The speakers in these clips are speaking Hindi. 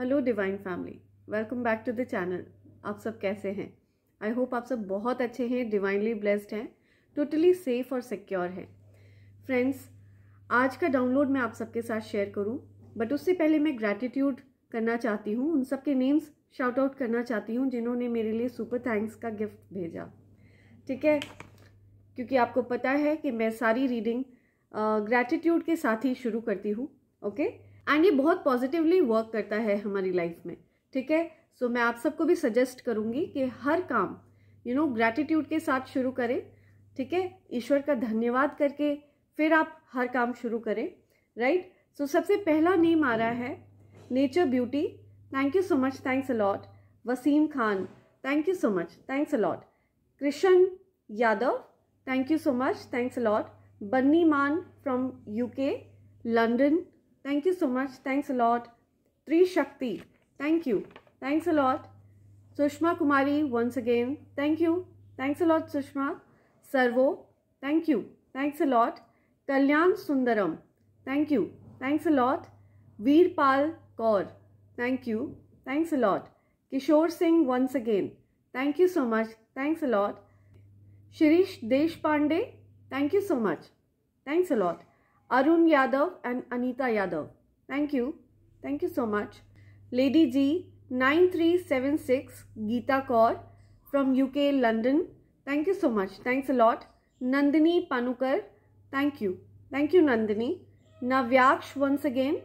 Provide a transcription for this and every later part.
Hello divine family welcome back to the channel आप सब कैसे हैं आई होप आप सब बहुत अच्छे हैं डिवाइनली ब्लेस्ड हैं टोटली सेफ और सिक्योर हैं फ्रेंड्स आज का डाउनलोड मैं आप सबके साथ शेयर करूं बट उससे पहले मैं ग्रैटिट्यूड करना चाहती हूं उन सब के नेम्स शाउट आउट करना चाहती हूं जिन्होंने मेरे लिए सुपर थैंक्स का गिफ्ट भेजा ठीक है क्योंकि आपको पता है कि मैं सारी रीडिंग ग्रैटिट्यूड के साथ ही शुरू करती हूँ ओके okay? एंड ये बहुत पॉजिटिवली वर्क करता है हमारी लाइफ में ठीक है सो मैं आप सबको भी सजेस्ट करूँगी कि हर काम यू नो ग्रैटिट्यूड के साथ शुरू करें ठीक है ईश्वर का धन्यवाद करके फिर आप हर काम शुरू करें राइट सो so, सबसे पहला नेम आ रहा है nature beauty thank you so much thanks a lot Waseem Khan thank you so much thanks a lot Krishna Yadav thank you so much thanks a lot Bunny Maan from UK London Thank you so much. Thanks a lot. Tri Shakti. Thank you. Thanks a lot. Sushma Kumari, once again. Thank you. Thanks a lot, Sushma. Servo. Thank you. Thanks a lot. Kalyan Sundaram. Thank you. Thanks a lot. Veerpal Kaur. Thank you. Thanks a lot. Kishore Singh once again. Thank you so much. Thanks a lot. Shirish Deshpande. Thank you so much. Thanks a lot. Arun Yadav and Anita Yadav thank you thank you so much lady G nine three seven six Geeta Kaur from UK London thank you so much thanks a lot Nandini Panukar thank you thank you Nandini Navyaksh once again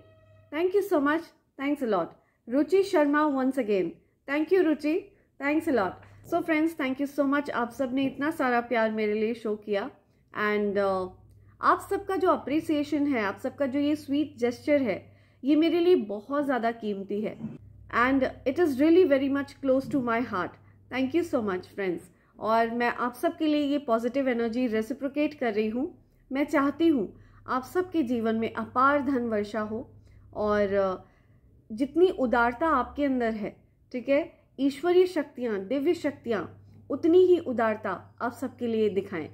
thank you so much thanks a lot Ruchi Sharma once again thank you Ruchi thanks a lot so friends thank you so much आप सब ने इतना सारा प्यार मेरे लिए शो किया एंड आप सबका जो अप्रिसिएशन है आप सबका जो ये स्वीट जेस्चर है ये मेरे लिए बहुत ज़्यादा कीमती है and it is really very much close to my heart thank you so much friends और मैं आप सब के लिए ये पॉजिटिव एनर्जी रेसिप्रोकेट कर रही हूँ मैं चाहती हूँ आप सबके जीवन में अपार धन वर्षा हो और जितनी उदारता आपके अंदर है ठीक है ईश्वरीय शक्तियाँ दिव्य शक्तियाँ उतनी ही उदारता आप सबके लिए दिखाएं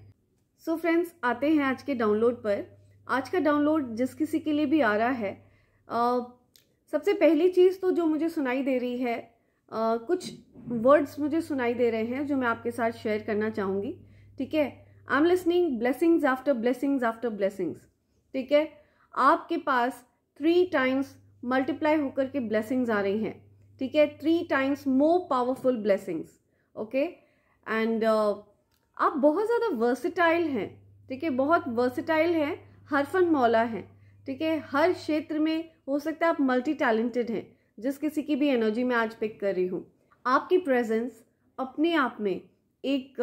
सो so फ्रेंड्स आते हैं आज के डाउनलोड पर आज का डाउनलोड जिस किसी के लिए भी आ रहा है uh, सबसे पहली चीज़ तो जो मुझे सुनाई दे रही है uh, कुछ वर्ड्स मुझे सुनाई दे रहे हैं जो मैं आपके साथ शेयर करना चाहूँगी ठीक है I am listening blessings after blessings after blessings ठीक है आपके पास थ्री टाइम्स मल्टीप्लाई होकर के ब्लेसिंग्स आ रही हैं ठीक है three times more powerful blessings okay and आप बहुत ज़्यादा वर्सिटाइल हैं ठीक है बहुत वर्सिटाइल हैं हर फन मौला हैं ठीक है हर क्षेत्र में हो सकता है आप मल्टी टैलेंटेड हैं जिस किसी की भी एनर्जी मैं आज पिक कर रही हूँ आपकी प्रेजेंस अपने आप में एक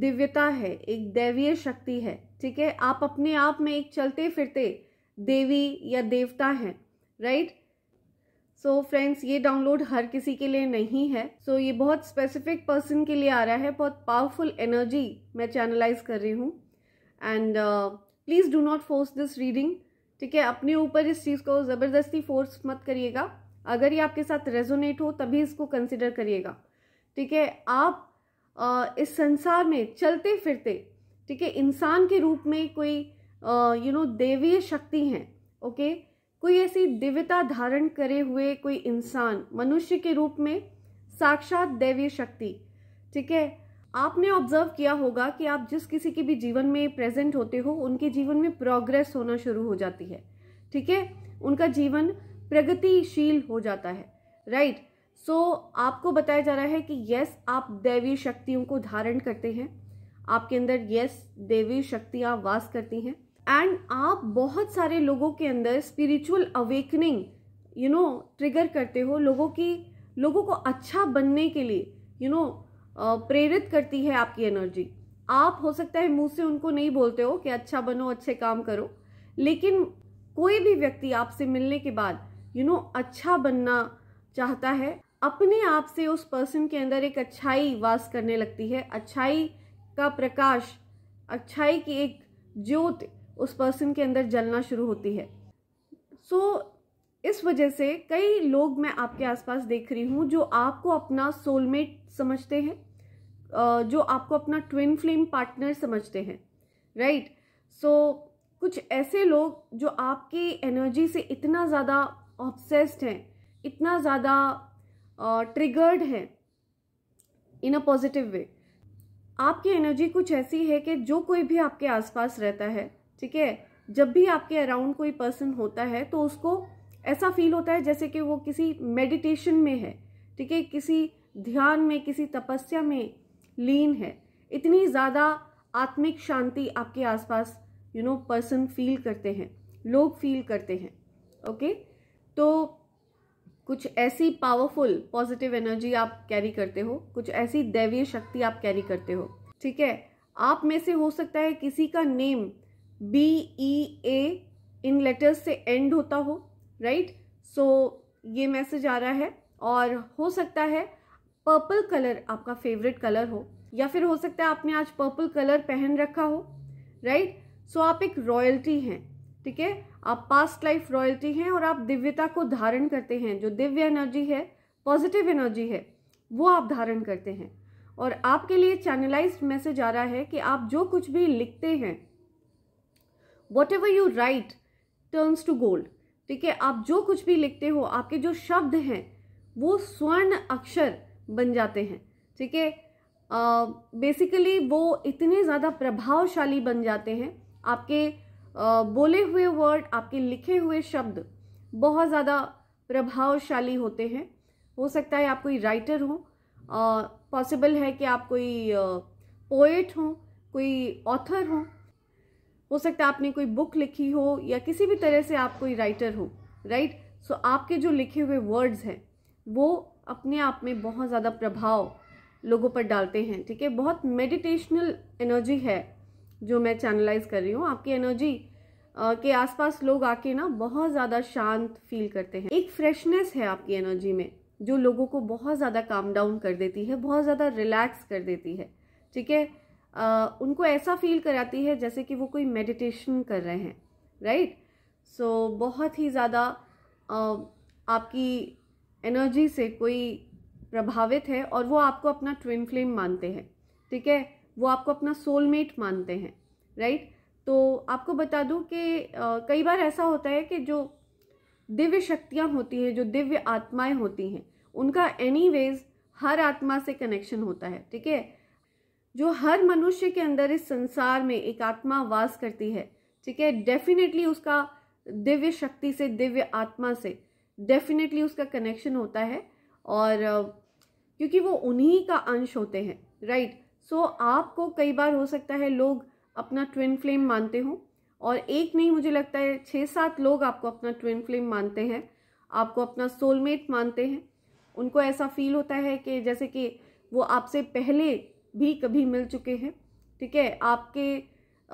दिव्यता है एक दैवीय शक्ति है ठीक है आप अपने आप में एक चलते फिरते देवी या देवता हैं राइट सो so फ्रेंड्स ये डाउनलोड हर किसी के लिए नहीं है सो so ये बहुत स्पेसिफिक पर्सन के लिए आ रहा है बहुत पावरफुल एनर्जी मैं चैनलाइज कर रही हूँ and please do not force this reading ठीक है अपने ऊपर इस चीज़ को ज़बरदस्ती फोर्स मत करिएगा अगर ये आपके साथ रेजोनेट हो तभी इसको कंसिडर करिएगा ठीक है आप आ, uh, इस संसार में चलते फिरते ठीक है इंसान के रूप में कोई यू uh, नो देवीय शक्ति हैं ओके कोई ऐसी दिव्यता धारण करे हुए कोई इंसान मनुष्य के रूप में साक्षात दैवीय शक्ति ठीक है आपने ऑब्जर्व किया होगा कि आप जिस किसी के भी जीवन में प्रेजेंट होते हो उनके जीवन में प्रोग्रेस होना शुरू हो जाती है ठीक है उनका जीवन प्रगतिशील हो जाता है राइट right? सो so, आपको बताया जा रहा है कि यस आप दैवीय शक्तियों को धारण करते हैं आपके अंदर यस देवी शक्तियाँ वास करती हैं एंड आप बहुत सारे लोगों के अंदर spiritual awakening you know trigger करते हो लोगों की लोगों को अच्छा बनने के लिए यू you नो know, प्रेरित करती है आपकी एनर्जी आप हो सकता है मुंह से उनको नहीं बोलते हो कि अच्छा बनो अच्छे काम करो लेकिन कोई भी व्यक्ति आपसे मिलने के बाद यू you नो know, अच्छा बनना चाहता है अपने आप से उस पर्सन के अंदर एक अच्छाई वास करने लगती है अच्छाई का प्रकाश अच्छाई की एक ज्योत उस पर्सन के अंदर जलना शुरू होती है सो so, इस वजह से कई लोग मैं आपके आसपास देख रही हूँ जो आपको अपना सोलमेट समझते हैं जो आपको अपना ट्विन फ्लेम पार्टनर समझते हैं राइट सो so, कुछ ऐसे लोग जो आपकी एनर्जी से इतना ज़्यादा ऑब्सेस्ड हैं इतना ज़्यादा ट्रिगर्ड हैं इन अ पॉजिटिव वे आपकी एनर्जी कुछ ऐसी है कि जो कोई भी आपके आसपास रहता है ठीक है जब भी आपके अराउंड कोई पर्सन होता है तो उसको ऐसा फील होता है जैसे कि वो किसी मेडिटेशन में है ठीक है किसी ध्यान में किसी तपस्या में लीन है इतनी ज़्यादा आत्मिक शांति आपके आसपास यू नो पर्सन फील करते हैं लोग फील करते हैं ओके तो कुछ ऐसी पावरफुल पॉजिटिव एनर्जी आप कैरी करते हो कुछ ऐसी दैवीय शक्ति आप कैरी करते हो ठीक है आप में से हो सकता है किसी का name B E A in letters से एंड होता हो राइट सो so, ये मैसेज आ रहा है और हो सकता है पर्पल कलर आपका फेवरेट कलर हो या फिर हो सकता है आपने आज पर्पल कलर पहन रखा हो राइट सो so, आप एक रॉयल्टी हैं ठीक है आप पास्ट लाइफ रॉयल्टी हैं और आप दिव्यता को धारण करते हैं जो दिव्य एनर्जी है पॉजिटिव एनर्जी है वो आप धारण करते हैं और आपके लिए चैनलाइज्ड मैसेज आ रहा है कि आप जो कुछ भी लिखते हैं whatever you write turns to gold ठीक है आप जो कुछ भी लिखते हो आपके जो शब्द हैं वो स्वर्ण अक्षर बन जाते हैं ठीक है बेसिकली वो इतने ज़्यादा प्रभावशाली बन जाते हैं आपके बोले हुए वर्ड आपके लिखे हुए शब्द बहुत ज़्यादा प्रभावशाली होते हैं हो सकता है आप कोई राइटर हो पॉसिबल है कि आप कोई पोइट हो कोई ऑथर हो हो सकता है आपने कोई बुक लिखी हो या किसी भी तरह से आप कोई राइटर हो राइट सो so, आपके जो लिखे हुए वर्ड्स हैं वो अपने आप में बहुत ज़्यादा प्रभाव लोगों पर डालते हैं ठीक है बहुत मेडिटेशनल एनर्जी है जो मैं चैनलाइज कर रही हूँ आपकी एनर्जी के आसपास लोग आके ना बहुत ज़्यादा शांत फील करते हैं एक फ्रेशनेस है आपकी एनर्जी में जो लोगों को बहुत ज़्यादा काम डाउन कर देती है बहुत ज़्यादा रिलैक्स कर देती है ठीक है उनको ऐसा फील कराती है जैसे कि वो कोई मेडिटेशन कर रहे हैं राइट सो so, बहुत ही ज़्यादा आपकी एनर्जी से कोई प्रभावित है और वो आपको अपना ट्विन फ्लेम मानते हैं ठीक है वो आपको अपना सोलमेट मानते हैं राइट तो आपको बता दूं कि कई बार ऐसा होता है कि जो दिव्य शक्तियाँ होती हैं जो दिव्य आत्माएं होती हैं उनका एनी हर आत्मा से कनेक्शन होता है ठीक है जो हर मनुष्य के अंदर इस संसार में एक आत्मा वास करती है ठीक है डेफिनेटली उसका दिव्य शक्ति से दिव्य आत्मा से डेफिनेटली उसका कनेक्शन होता है और क्योंकि वो उन्हीं का अंश होते हैं राइट सो आपको कई बार हो सकता है लोग अपना ट्विन फ्लेम मानते हों और एक नहीं मुझे लगता है छः सात लोग आपको अपना ट्विन फ्लेम मानते हैं आपको अपना सोलमेट मानते हैं उनको ऐसा फील होता है कि जैसे कि वो आपसे पहले भी कभी मिल चुके हैं ठीक है आपके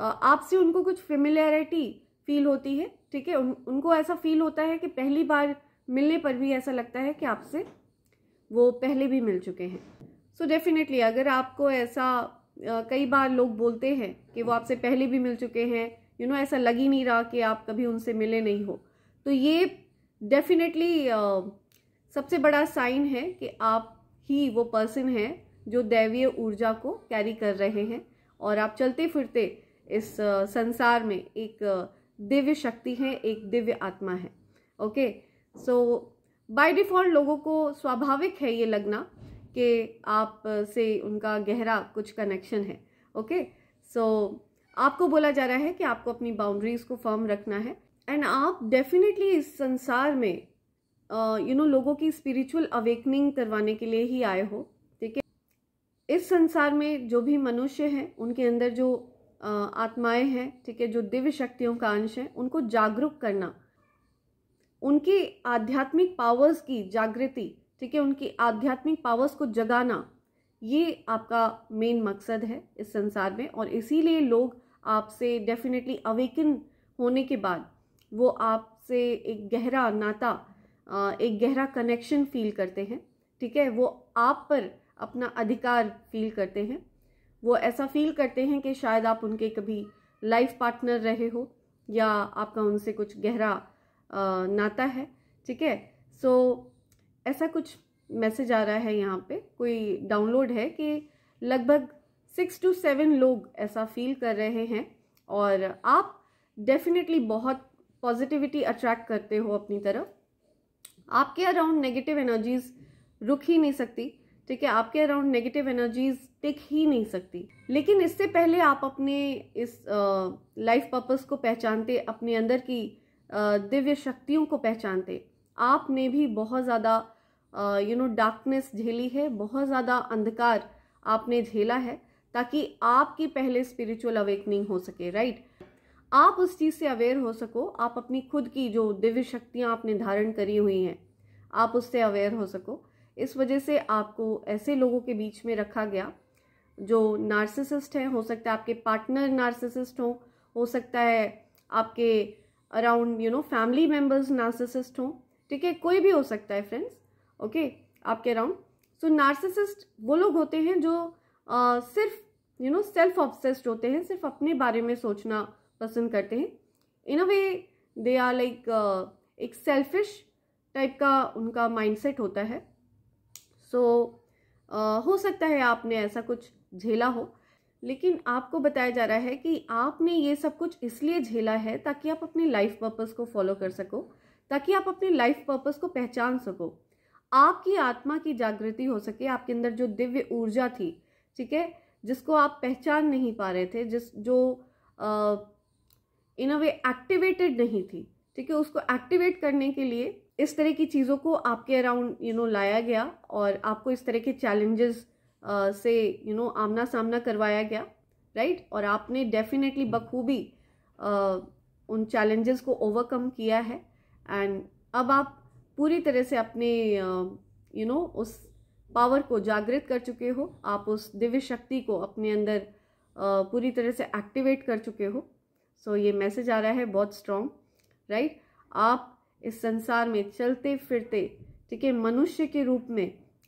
आपसे उनको कुछ फेमिलियरिटी फील होती है ठीक है उन, उनको ऐसा फील होता है कि पहली बार मिलने पर भी ऐसा लगता है कि आपसे वो पहले भी मिल चुके हैं सो so डेफिनेटली अगर आपको ऐसा कई बार लोग बोलते हैं कि वो आपसे पहले भी मिल चुके हैं यू you नो know, ऐसा लग ही नहीं रहा कि आप कभी उनसे मिले नहीं हो तो ये डेफिनेटली सबसे बड़ा साइन है कि आप ही वो पर्सन हैं जो दैवीय ऊर्जा को कैरी कर रहे हैं और आप चलते फिरते इस संसार में एक दिव्य शक्ति है एक दिव्य आत्मा है ओके सो बाय डिफ़ॉल्ट लोगों को स्वाभाविक है ये लगना कि आप से उनका गहरा कुछ कनेक्शन है ओके सो आपको बोला जा रहा है कि आपको अपनी बाउंड्रीज़ को फर्म रखना है एंड आप डेफिनेटली इस संसार में you uh, know you know, लोगों की स्पिरिचुअल अवेकनिंग करवाने के लिए ही आए हो इस संसार में जो भी मनुष्य हैं उनके अंदर जो आत्माएं हैं ठीक है जो दिव्य शक्तियों का अंश है उनको जागरूक करना उनकी आध्यात्मिक पावर्स की जागृति ठीक है उनकी आध्यात्मिक पावर्स को जगाना ये आपका मेन मकसद है इस संसार में और इसीलिए लोग आपसे डेफिनेटली अवेकन होने के बाद वो आपसे एक गहरा नाता एक गहरा कनेक्शन फील करते हैं ठीक है वो आप पर अपना अधिकार फील करते हैं वो ऐसा फील करते हैं कि शायद आप उनके कभी लाइफ पार्टनर रहे हो या आपका उनसे कुछ गहरा नाता है ठीक है सो ऐसा कुछ मैसेज आ रहा है यहाँ पे कोई डाउनलोड है कि लगभग सिक्स टू सेवन लोग ऐसा फील कर रहे हैं और आप डेफिनेटली बहुत पॉजिटिविटी अट्रैक्ट करते हो अपनी तरफ आपके अराउंड नेगेटिव एनर्जीज रुक ही नहीं सकती ठीक है आपके अराउंड नेगेटिव एनर्जीज टिक ही नहीं सकती लेकिन इससे पहले आप अपने इस लाइफ पर्पस को पहचानते अपने अंदर की आ, दिव्य शक्तियों को पहचानते आपने भी बहुत ज़्यादा यू नो डार्कनेस झेली है बहुत ज़्यादा अंधकार आपने झेला है ताकि आपकी पहले स्पिरिचुअल अवेकनिंग हो सके राइट आप उस चीज़ से अवेयर हो सको आप अपनी खुद की जो दिव्य शक्तियाँ आपने धारण करी हुई हैं आप उससे अवेयर हो सको इस वजह से आपको ऐसे लोगों के बीच में रखा गया जो नार्सिसिस्ट हैं हो सकता है आपके पार्टनर नार्सिसिस्ट हो हो सकता है आपके around you know family members narcissist हों ठीक है कोई भी हो सकता है फ्रेंड्स ओके आपके अराउंड सो नार्सिसिस्ट वो लोग होते हैं जो आ, सिर्फ यू नो सेल्फ ऑब्सेस्ड होते हैं सिर्फ अपने बारे में सोचना पसंद करते हैं in a way they are like एक सेल्फिश टाइप का उनका माइंडसेट होता है सो तो, so, हो सकता है आपने ऐसा कुछ झेला हो लेकिन आपको बताया जा रहा है कि आपने ये सब कुछ इसलिए झेला है ताकि आप अपने लाइफ पर्पस को फॉलो कर सको ताकि आप अपने लाइफ पर्पस को पहचान सको आपकी आत्मा की जागृति हो सके आपके अंदर जो दिव्य ऊर्जा थी ठीक है जिसको आप पहचान नहीं पा रहे थे जिस जो इन अ वे एक्टिवेटेड नहीं थी ठीक है उसको एक्टिवेट करने के लिए इस तरह की चीज़ों को आपके अराउंड यू नो लाया गया और आपको इस तरह के चैलेंजेस से यू नो आमना सामना करवाया गया राइट right? और आपने डेफिनेटली बखूबी उन चैलेंजेस को ओवरकम किया है एंड अब आप पूरी तरह से अपने यू नो know, उस पावर को जागृत कर चुके हो आप उस दिव्य शक्ति को अपने अंदर पूरी तरह से एक्टिवेट कर चुके हो सो so, ये मैसेज आ रहा है बहुत स्ट्रॉन्ग राइट right? आप इस संसार में चलते फिरते ठीक है मनुष्य के रूप में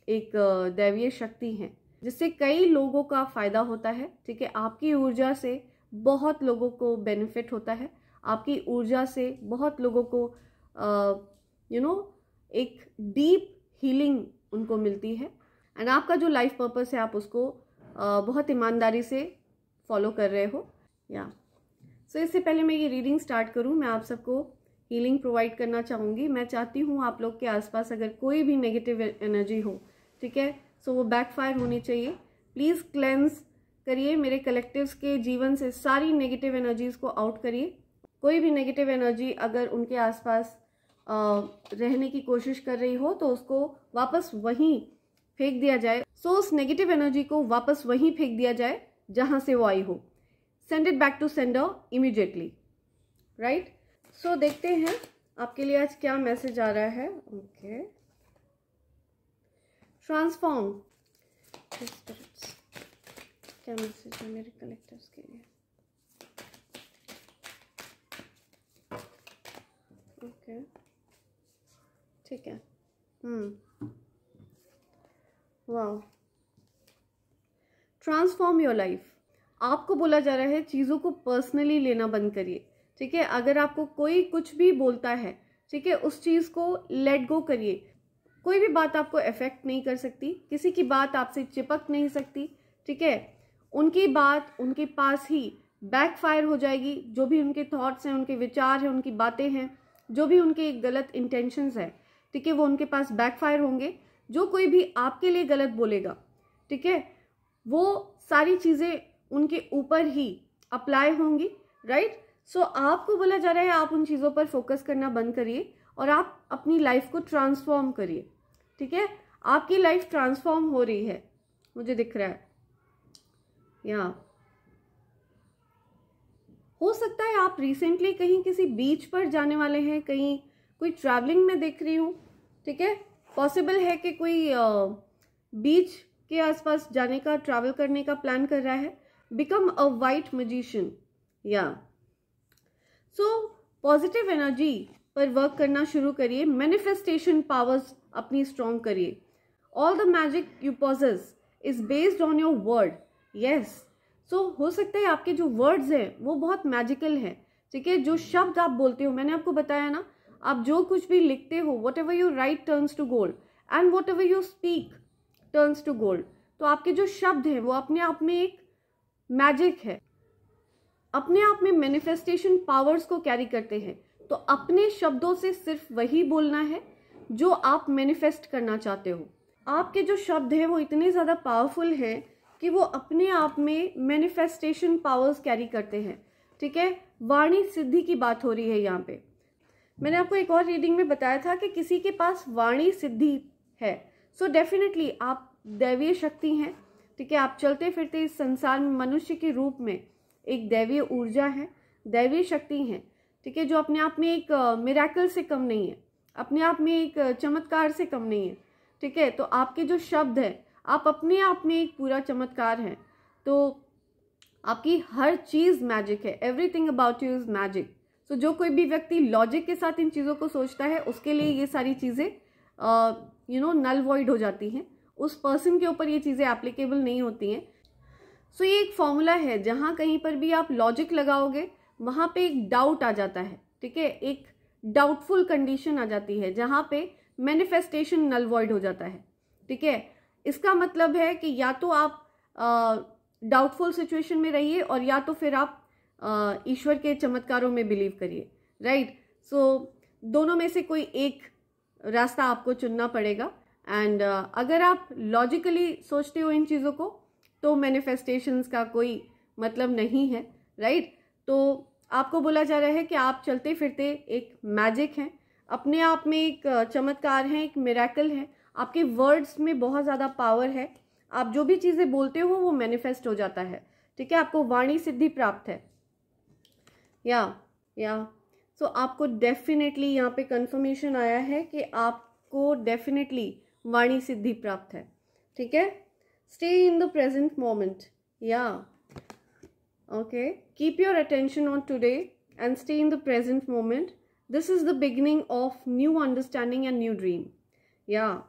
एक दैवीय शक्ति है जिससे कई लोगों का फायदा होता है ठीक है आपकी ऊर्जा से बहुत लोगों को बेनिफिट होता है आपकी ऊर्जा से बहुत लोगों को यू नो you know, एक डीप हीलिंग उनको मिलती है एंड आपका जो लाइफ पर्पस है आप उसको आ, बहुत ईमानदारी से फॉलो कर रहे हो या yeah. सो so, इससे पहले मैं ये रीडिंग स्टार्ट करूँ मैं आप सबको हीलिंग प्रोवाइड करना चाहूँगी मैं चाहती हूँ आप लोग के आसपास अगर कोई भी नेगेटिव एनर्जी हो ठीक है सो वो बैकफायर होनी चाहिए प्लीज़ क्लेंस करिए मेरे कलेक्टिव्स के जीवन से सारी नेगेटिव एनर्जीज़ को आउट करिए कोई भी नेगेटिव एनर्जी अगर उनके आसपास रहने की कोशिश कर रही हो तो उसको वापस वहीं फेंक दिया जाए सो so, उस नेगेटिव एनर्जी को वापस वहीं फेंक दिया जाए जहाँ से वो आई हो send it back to sender immediately right so so, देखते हैं आपके लिए आज क्या मैसेज आ रहा है ओके ट्रांसफॉर्म क्या मैसेज है मेरे कलेक्टर्स के लिए ओके ठीक है हम्म वाह ट्रांसफॉर्म योर लाइफ आपको बोला जा रहा है चीज़ों को पर्सनली लेना बंद करिए ठीक है अगर आपको कोई कुछ भी बोलता है ठीक है उस चीज़ को लेट गो करिए कोई भी बात आपको अफेक्ट नहीं कर सकती किसी की बात आपसे चिपक नहीं सकती ठीक है उनकी बात उनके पास ही बैकफायर हो जाएगी जो भी उनके थॉट्स हैं उनके विचार हैं उनकी बातें हैं जो भी उनके गलत इंटेंशंस हैं ठीक है वो उनके पास बैकफायर होंगे जो कोई भी आपके लिए गलत बोलेगा ठीक है वो सारी चीज़ें उनके ऊपर ही अप्लाई होंगी राइट सो so, आपको बोला जा रहा है आप उन चीज़ों पर फोकस करना बंद करिए और आप अपनी लाइफ को ट्रांसफॉर्म करिए ठीक है आपकी लाइफ ट्रांसफॉर्म हो रही है मुझे दिख रहा है यहाँ हो सकता है आप रिसेंटली कहीं किसी बीच पर जाने वाले हैं कहीं कोई ट्रैवलिंग में देख रही हूँ ठीक है पॉसिबल है कि कोई बीच के आसपास जाने का ट्रैवल करने का प्लान कर रहा है बिकम अ वाइट मजिशियन या सो पॉजिटिव एनर्जी पर वर्क करना शुरू करिए मैनिफेस्टेशन पावर्स अपनी स्ट्रॉन्ग करिए all the magic you possess is based on your word yes so हो सकता है आपके जो वर्ड्स हैं वो बहुत मैजिकल हैं ठीक है जो शब्द आप बोलते हो मैंने आपको बताया ना आप जो कुछ भी लिखते हो whatever you write turns to gold and whatever you speak turns to gold तो आपके जो शब्द हैं वो अपने आप में एक मैजिक है अपने आप में मैनिफेस्टेशन पावर्स को कैरी करते हैं तो अपने शब्दों से सिर्फ वही बोलना है जो आप मैनिफेस्ट करना चाहते हो आपके जो शब्द हैं वो इतने ज़्यादा पावरफुल हैं कि वो अपने आप में मैनिफेस्टेशन पावर्स कैरी करते हैं ठीक है वाणी सिद्धि की बात हो रही है यहाँ पे मैंने आपको एक और रीडिंग में बताया था कि किसी के पास वाणी सिद्धि है सो so डेफिनेटली आप दैवीय शक्ति हैं ठीक है आप चलते फिरते इस संसार में मनुष्य के रूप में एक दैवीय ऊर्जा है दैवीय शक्ति है ठीक है जो अपने आप में एक मेराकल से कम नहीं है अपने आप में एक चमत्कार से कम नहीं है ठीक है तो आपके जो शब्द है आप अपने आप में एक पूरा चमत्कार हैं तो आपकी हर चीज़ मैजिक है everything about you is magic so जो कोई भी व्यक्ति लॉजिक के साथ इन चीज़ों को सोचता है उसके लिए ये सारी चीज़ें यू नो नल वॉइड हो जाती हैं उस पर्सन के ऊपर ये चीज़ें एप्लीकेबल नहीं होती हैं सो ये एक फॉर्मूला है जहाँ कहीं पर भी आप लॉजिक लगाओगे वहाँ पे एक डाउट आ जाता है ठीक है एक डाउटफुल कंडीशन आ जाती है जहाँ पे मैनिफेस्टेशन नल वॉइड हो जाता है ठीक है इसका मतलब है कि या तो आप डाउटफुल सिचुएशन में रहिए और या तो फिर आप ईश्वर के चमत्कारों में बिलीव करिए राइट सो दोनों में से कोई एक रास्ता आपको चुनना पड़ेगा एंड uh, अगर आप लॉजिकली सोचते हो इन चीज़ों को तो मैनिफेस्टेशंस का कोई मतलब नहीं है राइट तो आपको बोला जा रहा है कि आप चलते फिरते एक मैजिक हैं अपने आप में एक चमत्कार हैं एक मेरेकल है आपके वर्ड्स में बहुत ज़्यादा पावर है आप जो भी चीज़ें बोलते हो वो मैनिफेस्ट हो जाता है ठीक है आपको वाणी सिद्धि प्राप्त है या या सो so, आपको डेफिनेटली यहाँ पे कंफर्मेशन आया है कि आपको डेफिनेटली वाणी सिद्धि प्राप्त है ठीक है Stay in the present moment. Yeah. Okay. Keep your attention on today and stay in the present moment. This is the beginning of new understanding and new dream. Yeah.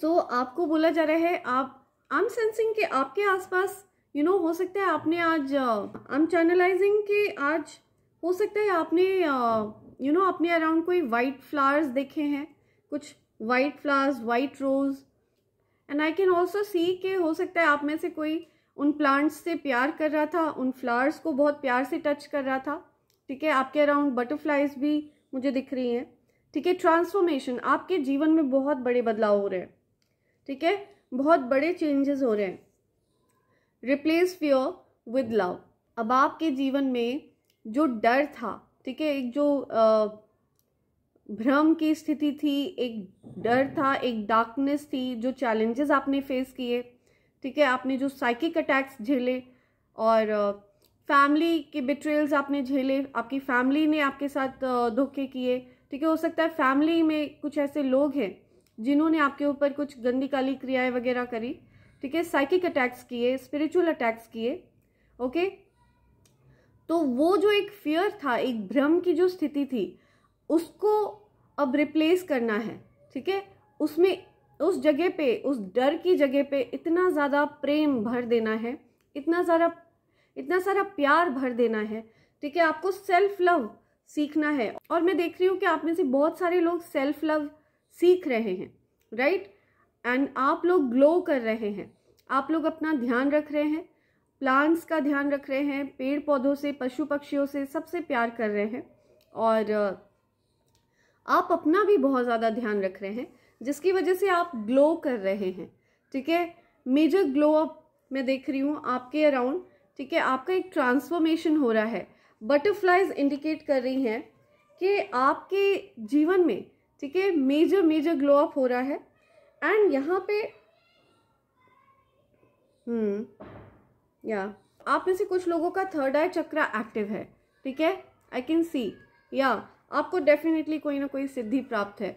So so, आपको बोला जा रहा है आप आम सेंसिंग के आपके आसपास यू you नो know, हो सकता है आपने आज आम चैनलाइजिंग के आज हो सकता है आपने यू नो you know, अपने अराउंड कोई वाइट फ्लावर्स देखे हैं कुछ white flowers white rose and I can also see के हो सकता है आप में से कोई उन प्लांट्स से प्यार कर रहा था उन फ्लावर्स को बहुत प्यार से टच कर रहा था ठीक है आपके अराउंड बटरफ्लाइज भी मुझे दिख रही हैं ठीक है ट्रांसफॉर्मेशन आपके जीवन में बहुत बड़े बदलाव हो रहे हैं ठीक है बहुत बड़े चेंजेस हो रहे हैं रिप्लेस फ्योर विद लव अब आपके जीवन में जो डर था ठीक है एक जो आ, भ्रम की स्थिति थी एक डर था एक डार्कनेस थी जो चैलेंजेस आपने फेस किए ठीक है आपने जो साइकिक अटैक्स झेले और फैमिली के बिट्रेल्स आपने झेले आपकी फैमिली ने आपके साथ धोखे किए ठीक है हो सकता है फैमिली में कुछ ऐसे लोग हैं जिन्होंने आपके ऊपर कुछ गंदी काली क्रियाएं वगैरह करी ठीक है साइकिक अटैक्स किए स्पिरिचुअल अटैक्स किए ओके तो वो जो एक फियर था एक भ्रम की जो स्थिति थी उसको अब रिप्लेस करना है ठीक है उसमें उस जगह पे उस डर की जगह पे इतना ज़्यादा प्रेम भर देना है इतना सारा इतना सारा प्यार भर देना है ठीक है आपको सेल्फ लव सीखना है और मैं देख रही हूँ कि आप में से बहुत सारे लोग सेल्फ लव सीख रहे हैं राइट एंड आप लोग ग्लो कर रहे हैं आप लोग अपना ध्यान रख रहे हैं प्लांट्स का ध्यान रख रहे हैं पेड़ पौधों से पशु पक्षियों से सबसे प्यार कर रहे हैं और आप अपना भी बहुत ज़्यादा ध्यान रख रहे हैं जिसकी वजह से आप ग्लो कर रहे हैं ठीक है मेजर ग्लो अप मैं देख रही हूँ आपके अराउंड ठीक है आपका एक ट्रांसफॉर्मेशन हो रहा है बटरफ्लाइज इंडिकेट कर रही हैं कि आपके जीवन में ठीक है मेजर मेजर ग्लो अप हो रहा है एंड यहाँ पे हम्म या आप में से कुछ लोगों का थर्ड आई चक्रा एक्टिव है ठीक है आई कैन सी या आपको डेफिनेटली कोई ना कोई सिद्धि प्राप्त है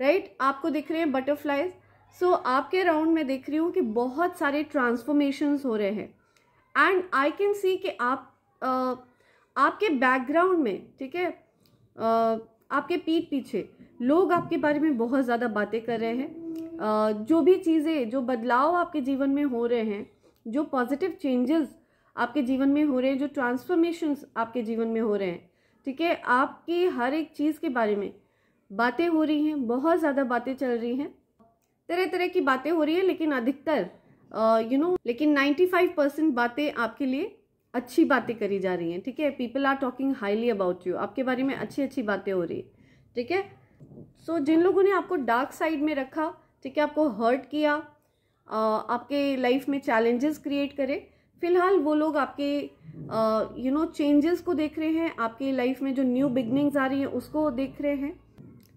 राइट right? आपको दिख रहे हैं बटरफ्लाइज सो so, आपके राउंड में देख रही हूँ कि बहुत सारे ट्रांसफॉर्मेशंस हो रहे हैं एंड आई कैन सी कि आप आ, आपके बैकग्राउंड में ठीक है आपके पीठ पीछे लोग आपके बारे में बहुत ज़्यादा बातें कर रहे हैं जो भी चीज़ें जो बदलाव आपके जीवन में हो रहे हैं जो पॉजिटिव चेंजेस आपके जीवन में हो रहे हैं जो ट्रांसफॉर्मेशंस आपके जीवन में हो रहे हैं ठीक है आपकी हर एक चीज़ के बारे में बातें हो रही हैं बहुत ज़्यादा बातें चल रही हैं तरह तरह की बातें हो रही हैं लेकिन अधिकतर यू नो लेकिन 95 परसेंट बातें आपके लिए अच्छी बातें करी जा रही हैं ठीक है people are talking highly about you आपके बारे में अच्छी अच्छी बातें हो रही है ठीक है सो जिन लोगों ने आपको डार्क साइड में रखा ठीक है आपको हर्ट किया आपके लाइफ में चैलेंजेस क्रिएट करे फिलहाल वो लोग आपके यू नो चेंजेस को देख रहे हैं आपकी लाइफ में जो न्यू बिगनिंग्स आ रही हैं उसको देख रहे हैं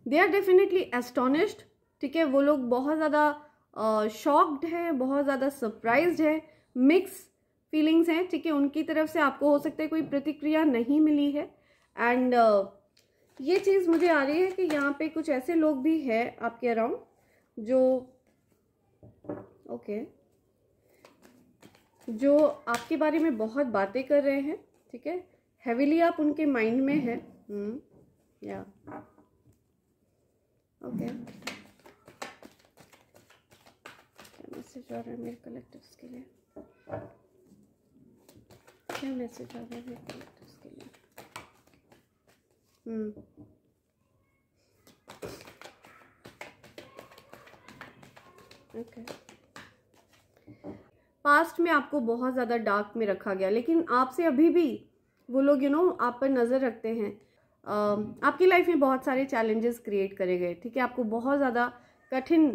दे आर डेफिनेटली एस्टोनिश्ड ठीक है वो लोग बहुत ज़्यादा शॉक्ड हैं बहुत ज़्यादा सरप्राइज है मिक्स फीलिंग्स हैं ठीक है उनकी तरफ से आपको हो सकता है कोई प्रतिक्रिया नहीं मिली है एंड uh, ये चीज़ मुझे आ रही है कि यहाँ पे कुछ ऐसे लोग भी हैं आपके अराउंड जो ओके okay. जो आपके बारे में बहुत बातें कर रहे हैं ठीक है हैवीली आप उनके माइंड में हैं या hmm, ओके क्या मैसेज आ रहा है मेरे कलेक्टर्स के लिए क्या मैसेज आ रहा है मेरे कलेक्टर्स के लिए हम्म hmm. ओके पास्ट में आपको बहुत ज़्यादा डार्क में रखा गया लेकिन आपसे अभी भी वो लोग यू नो आप पर नज़र रखते हैं आपकी लाइफ में बहुत सारे चैलेंजेस क्रिएट करे गए ठीक है आपको बहुत ज़्यादा कठिन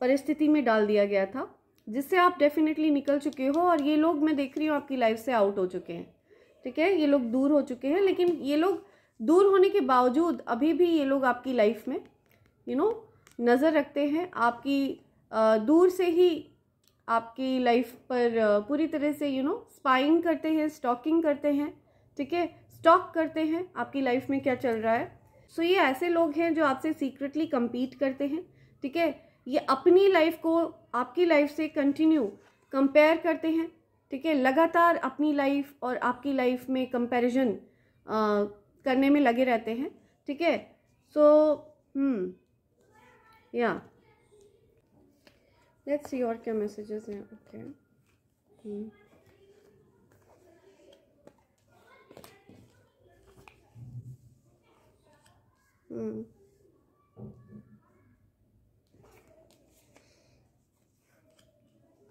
परिस्थिति में डाल दिया गया था जिससे आप डेफिनेटली निकल चुके हो और ये लोग मैं देख रही हूँ आपकी लाइफ से आउट हो चुके हैं ठीक है ये लोग दूर हो चुके हैं लेकिन ये लोग दूर होने के बावजूद अभी भी ये लोग आपकी लाइफ में यू you नो know, नज़र रखते हैं आपकी दूर से ही आपकी लाइफ पर पूरी तरह से यू नो स्पाइंग करते हैं स्टॉकिंग करते हैं ठीक है स्टॉक करते हैं आपकी लाइफ में क्या चल रहा है सो so, ये ऐसे लोग हैं जो आपसे सीक्रेटली कम्पीट करते हैं ठीक है ये अपनी लाइफ को आपकी लाइफ से कंटिन्यू कंपेयर करते हैं ठीक है लगातार अपनी लाइफ और आपकी लाइफ में कंपैरिजन करने में लगे रहते हैं ठीक है सो हम्म या लेट्स सी और क्या मैसेजेस हैं ओके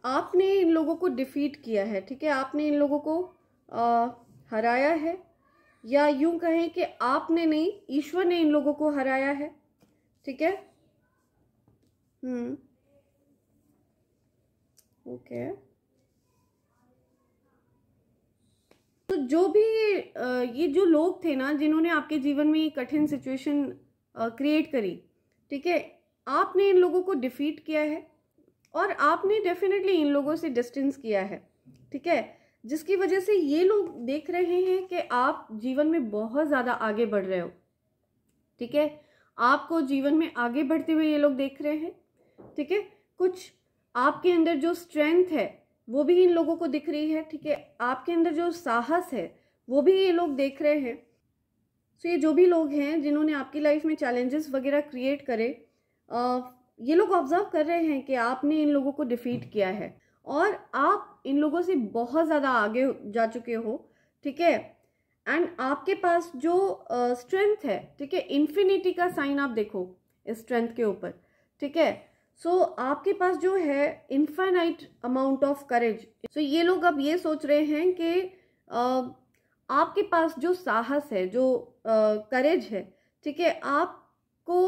आपने इन लोगों को डिफीट किया है ठीक है आपने इन लोगों को आ, हराया है या यूं कहें कि आपने नहीं ईश्वर ने इन लोगों को हराया है ठीक है हम्म ओके तो जो भी ये जो लोग थे ना जिन्होंने आपके जीवन में कठिन सिचुएशन क्रिएट करी ठीक है आपने इन लोगों को डिफीट किया है और आपने डेफिनेटली इन लोगों से डिस्टेंस किया है ठीक है जिसकी वजह से ये लोग देख रहे हैं कि आप जीवन में बहुत ज़्यादा आगे बढ़ रहे हो ठीक है आपको जीवन में आगे बढ़ते हुए ये लोग देख रहे हैं ठीक है कुछ आपके अंदर जो स्ट्रेंथ है वो भी इन लोगों को दिख रही है ठीक है आपके अंदर जो साहस है वो भी ये लोग देख रहे हैं सो ये जो भी लोग हैं जिन्होंने आपकी लाइफ में चैलेंजेस वगैरह क्रिएट करे आ, ये लोग ऑब्जर्व कर रहे हैं कि आपने इन लोगों को डिफीट किया है और आप इन लोगों से बहुत ज़्यादा आगे जा चुके हो ठीक है एंड आपके पास जो स्ट्रेंथ uh, है ठीक है इन्फिनिटी का साइन आप देखो इस स्ट्रेंथ के ऊपर ठीक है सो so, आपके पास जो है infinite amount of courage so ये लोग अब ये सोच रहे हैं कि आपके पास जो साहस है जो करेज है ठीक है आपको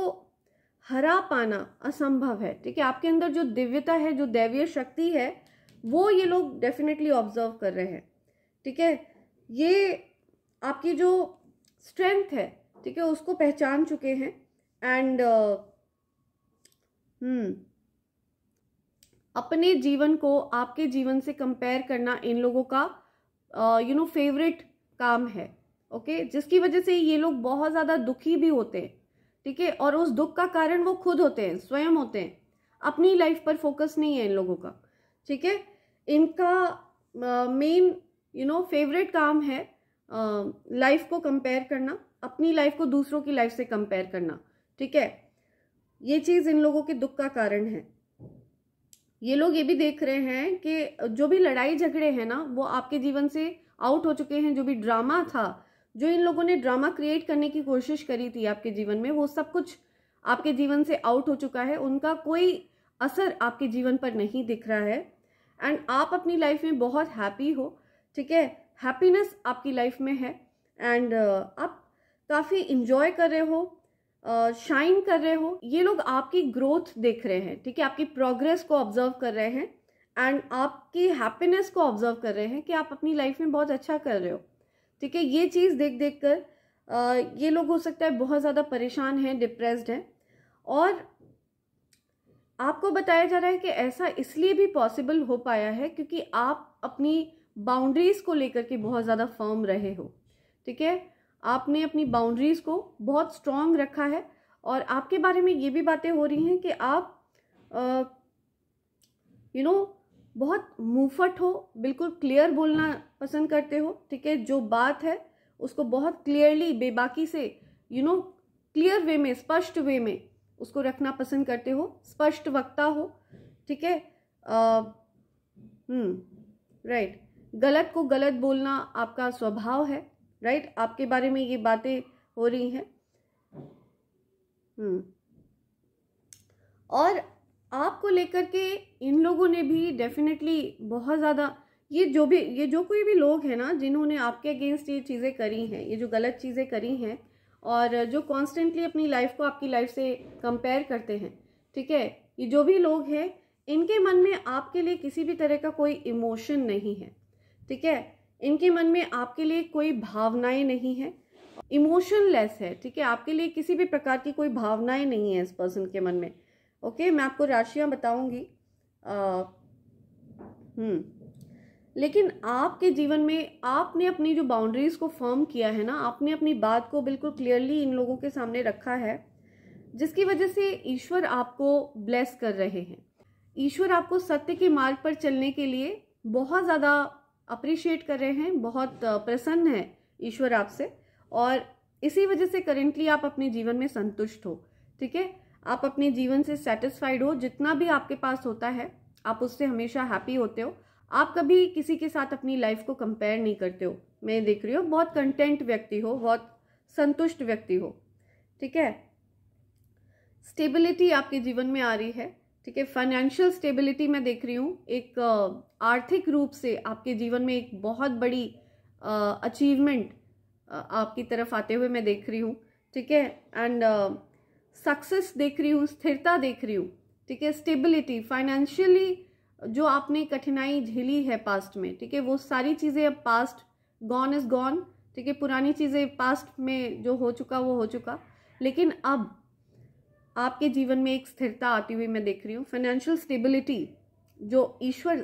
हरा पाना असंभव है ठीक है आपके अंदर जो दिव्यता है जो दैवीय शक्ति है वो ये लोग डेफिनेटली ऑब्जर्व कर रहे हैं ठीक है ये आपकी जो स्ट्रेंथ है ठीक है उसको पहचान चुके हैं एंड uh, हम्म अपने जीवन को आपके जीवन से कंपेयर करना इन लोगों का यू नो फेवरेट काम है ओके okay? जिसकी वजह से ये लोग बहुत ज़्यादा दुखी भी होते हैं ठीक है और उस दुख का कारण वो खुद होते हैं स्वयं होते हैं अपनी लाइफ पर फोकस नहीं है इन लोगों का ठीक है इनका मेन यू नो फेवरेट काम है लाइफ uh, को कंपेयर करना अपनी लाइफ को दूसरों की लाइफ से कंपेयर करना ठीक है ये चीज़ इन लोगों के दुख का कारण है ये लोग ये भी देख रहे हैं कि जो भी लड़ाई झगड़े हैं ना वो आपके जीवन से आउट हो चुके हैं जो भी ड्रामा था जो इन लोगों ने ड्रामा क्रिएट करने की कोशिश करी थी आपके जीवन में वो सब कुछ आपके जीवन से आउट हो चुका है उनका कोई असर आपके जीवन पर नहीं दिख रहा है एंड आप अपनी लाइफ में बहुत हैप्पी हो ठीक है हैप्पीनेस आपकी लाइफ में है एंड uh, आप काफ़ी इन्जॉय कर रहे हो शाइन कर रहे हो ये लोग आपकी ग्रोथ देख रहे हैं ठीक है आपकी प्रोग्रेस को ऑब्जर्व कर रहे हैं एंड आपकी हैप्पीनेस को ऑब्जर्व कर रहे हैं कि आप अपनी लाइफ में बहुत अच्छा कर रहे हो ठीक है ये चीज़ देख देख कर ये लोग हो सकता है बहुत ज़्यादा परेशान हैं डिप्रेस्ड हैं और आपको बताया जा रहा है कि ऐसा इसलिए भी पॉसिबल हो पाया है क्योंकि आप अपनी बाउंड्रीज को लेकर के बहुत ज़्यादा फर्म रहे हो ठीक है आपने अपनी बाउंड्रीज़ को बहुत स्ट्रांग रखा है और आपके बारे में ये भी बातें हो रही हैं कि आप यू नो you know, बहुत मुँहफट हो बिल्कुल क्लियर बोलना पसंद करते हो ठीक है जो बात है उसको बहुत क्लियरली बेबाकी से यू नो क्लियर वे में स्पष्ट वे में उसको रखना पसंद करते हो स्पष्ट वक्ता हो ठीक है राइट हम्म, गलत को गलत बोलना आपका स्वभाव है राइट आपके बारे में ये बातें हो रही हैं हम्म। और आपको लेकर के इन लोगों ने भी डेफिनेटली बहुत ज़्यादा ये जो भी ये जो कोई भी लोग हैं ना जिन्होंने आपके अगेंस्ट ये चीज़ें करी हैं ये जो गलत चीज़ें करी हैं और जो कॉन्स्टेंटली अपनी लाइफ को आपकी लाइफ से कंपेयर करते हैं ठीक है ये जो भी लोग हैं इनके मन में आपके लिए किसी भी तरह का कोई इमोशन नहीं है ठीक है इनके मन में आपके लिए कोई भावनाएं नहीं है इमोशनलेस है ठीक है आपके लिए किसी भी प्रकार की कोई भावनाएं नहीं है इस पर्सन के मन में ओके मैं आपको राशियां बताऊंगी हम्म। लेकिन आपके जीवन में आपने अपनी जो बाउंड्रीज को फर्म किया है ना आपने अपनी बात को बिल्कुल क्लियरली इन लोगों के सामने रखा है जिसकी वजह से ईश्वर आपको ब्लेस कर रहे हैं ईश्वर आपको सत्य के मार्ग पर चलने के लिए बहुत ज़्यादा अप्रिशिएट कर रहे हैं बहुत प्रसन्न है ईश्वर आपसे और इसी वजह से करेंटली आप अपने जीवन में संतुष्ट हो ठीक है आप अपने जीवन से सेटिस्फाइड हो जितना भी आपके पास होता है आप उससे हमेशा हैप्पी होते हो आप कभी किसी के साथ अपनी लाइफ को कंपेयर नहीं करते हो मैं देख रही हूँ बहुत कंटेंट व्यक्ति हो बहुत संतुष्ट व्यक्ति हो ठीक है स्टेबिलिटी आपके जीवन में आ रही है ठीक है फाइनेंशियल स्टेबिलिटी मैं देख रही हूँ एक आर्थिक रूप से आपके जीवन में एक बहुत बड़ी अचीवमेंट आपकी तरफ आते हुए मैं देख रही हूँ ठीक है एंड सक्सेस देख रही हूँ स्थिरता देख रही हूँ ठीक है स्टेबिलिटी फाइनेंशियली जो आपने कठिनाई झेली है पास्ट में ठीक है वो सारी चीज़ें अब पास्ट गॉन इज़ गॉन ठीक है पुरानी चीज़ें पास्ट में जो हो चुका वो हो चुका लेकिन अब आपके जीवन में एक स्थिरता आती हुई मैं देख रही हूँ फाइनेंशियल स्टेबिलिटी जो ईश्वर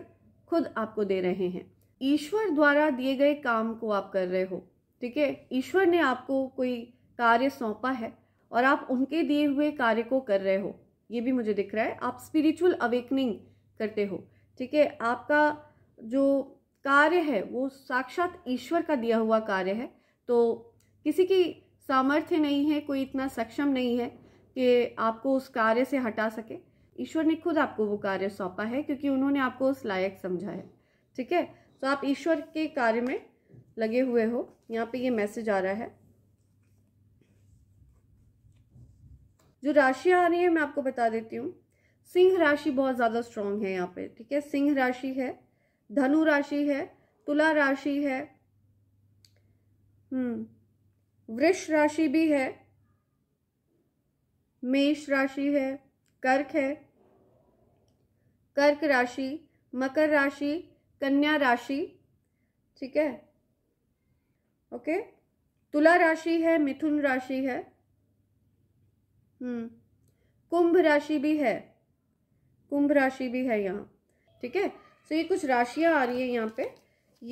खुद आपको दे रहे हैं ईश्वर द्वारा दिए गए काम को आप कर रहे हो ठीक है ईश्वर ने आपको कोई कार्य सौंपा है और आप उनके दिए हुए कार्य को कर रहे हो ये भी मुझे दिख रहा है आप स्पिरिचुअल अवेकनिंग करते हो ठीक है आपका जो कार्य है वो साक्षात ईश्वर का दिया हुआ कार्य है तो किसी की सामर्थ्य नहीं है कोई इतना सक्षम नहीं है कि आपको उस कार्य से हटा सके ईश्वर ने खुद आपको वो कार्य सौंपा है क्योंकि उन्होंने आपको उस लायक समझा है ठीक है तो आप ईश्वर के कार्य में लगे हुए हो यहाँ पे ये मैसेज आ रहा है जो राशि आ रही है मैं आपको बता देती हूँ सिंह राशि बहुत ज़्यादा स्ट्रांग है यहाँ पे ठीक है सिंह राशि है धनु राशि है तुला राशि है हम्म, वृक्ष राशि भी है मेष राशि है कर्क है कर्क राशि मकर राशि कन्या राशि ठीक है ओके तुला राशि है मिथुन राशि है हम्म कुंभ राशि भी है कुंभ राशि भी है यहाँ ठीक है सो तो ये कुछ राशियाँ आ रही है यहाँ पे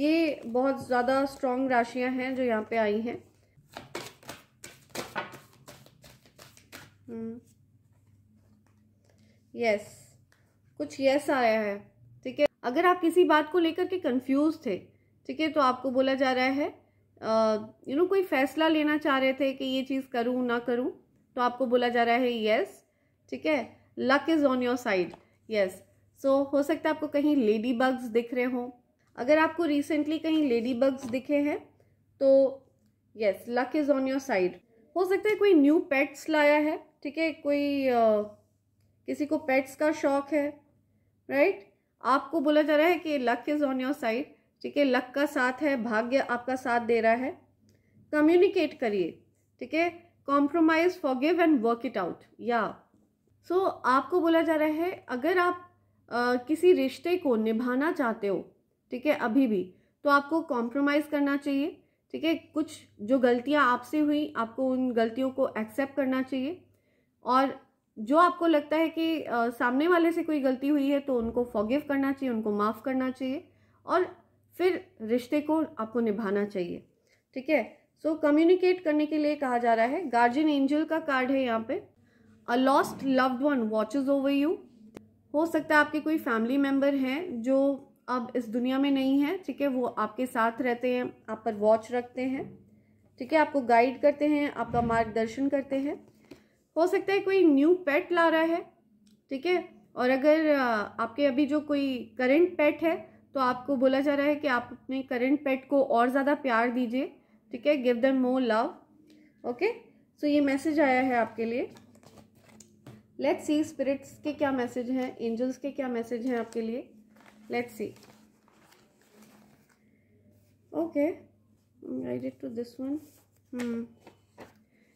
ये बहुत ज़्यादा स्ट्रॉन्ग राशियाँ हैं जो यहाँ पे आई हैं यस हम्म। कुछ यस आया है ठीक है अगर आप किसी बात को लेकर के कंफ्यूज थे ठीक है तो आपको बोला जा रहा है यू नो कोई फैसला लेना चाह रहे थे कि ये चीज़ करूँ ना करूँ तो आपको बोला जा रहा है यस ठीक है luck is on your side yes so हो सकता है आपको कहीं लेडी बग्स दिख रहे हों अगर आपको रिसेंटली कहीं लेडी बग्स दिखे हैं तो yes luck is on your side हो सकता है कोई न्यू पेट्स लाया है ठीक है कोई आ, किसी को पेट्स का शौक है राइट आपको बोला जा रहा है कि luck is on your side ठीक है लक का साथ है भाग्य आपका साथ दे रहा है कम्युनिकेट करिए ठीक है compromise for give and work it out या सो आपको बोला जा रहा है अगर आप आ, किसी रिश्ते को निभाना चाहते हो ठीक है अभी भी तो आपको कॉम्प्रोमाइज़ करना चाहिए ठीक है कुछ जो गलतियाँ आपसे हुई आपको उन गलतियों को एक्सेप्ट करना चाहिए और जो आपको लगता है कि आ, सामने वाले से कोई गलती हुई है तो उनको फॉगिव करना चाहिए उनको माफ़ करना चाहिए और फिर रिश्ते को आपको निभाना चाहिए ठीक है सो कम्युनिकेट करने के लिए कहा जा रहा है गार्जियन एंजल का कार्ड है यहाँ पे a lost loved one watches over you हो सकता है आपके कोई फैमिली मेम्बर हैं जो अब इस दुनिया में नहीं है ठीक है वो आपके साथ रहते हैं आप पर वॉच रखते हैं ठीक है आपको गाइड करते हैं आपका मार्गदर्शन करते हैं हो सकता है कोई न्यू पेट ला रहा है ठीक है और अगर आपके अभी जो कोई करंट पेट है तो आपको बोला जा रहा है कि आप अपने करंट पेट को और ज़्यादा प्यार दीजिए ठीक है give them more love okay so ये मैसेज आया है आपके लिए लेट्स सी स्पिरिट्स के क्या मैसेज हैं एंजल्स के क्या मैसेज हैं आपके लिए let's see okay I it to this one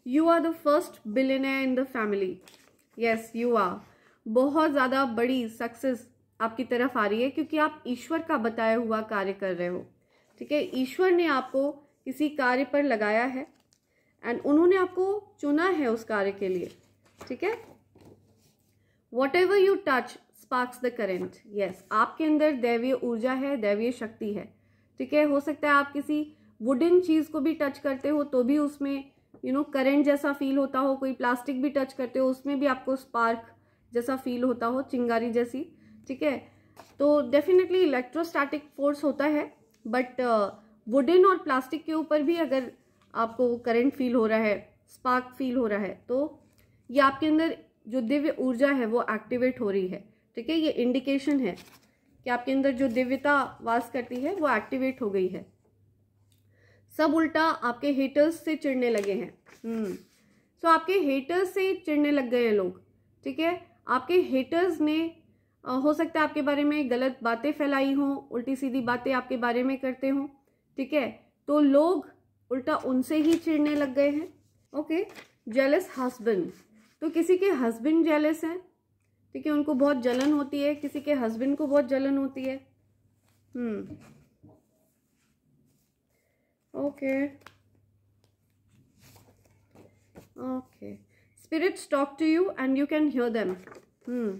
you are the first billion in the family yes you are बहुत ज़्यादा बड़ी सक्सेस आपकी तरफ आ रही है क्योंकि आप ईश्वर का बताया हुआ कार्य कर रहे हो ठीक है ईश्वर ने आपको किसी कार्य पर लगाया है एंड उन्होंने आपको चुना है उस कार्य के लिए ठीक है whatever you touch sparks the current yes आपके अंदर दैवीय ऊर्जा है दैवीय शक्ति है ठीक है हो सकता है आप किसी वुडन चीज़ को भी टच करते हो तो भी उसमें यू नो करंट जैसा फील होता हो कोई प्लास्टिक भी टच करते हो उसमें भी आपको स्पार्क जैसा फील होता हो चिंगारी जैसी ठीक है तो डेफिनेटली इलेक्ट्रोस्टैटिक फोर्स होता है बट वुडन uh, और प्लास्टिक के ऊपर भी अगर आपको करंट फील हो रहा है स्पार्क फील हो रहा है तो ये आपके अंदर जो दिव्य ऊर्जा है वो एक्टिवेट हो रही है ठीक है ये इंडिकेशन है कि आपके अंदर जो दिव्यता वास करती है वो एक्टिवेट हो गई है सब उल्टा आपके हेटर्स से चिढ़ने लगे हैं हम्म सो आपके हेटर्स से चिढ़ने लग गए हैं लोग ठीक है आपके हेटर्स ने हो सकता है आपके बारे में गलत बातें फैलाई हों उल्टी सीधी बातें आपके बारे में करते हों ठीक है तो लोग उल्टा उनसे ही चिढ़ने लग गए हैं ओके जेलस हस्बैंड तो किसी के हस्बैंड जेलस हैं ठीक है उनको बहुत जलन होती है किसी के हस्बैंड को बहुत जलन होती है hmm okay okay spirits talk to you and you can hear them hmm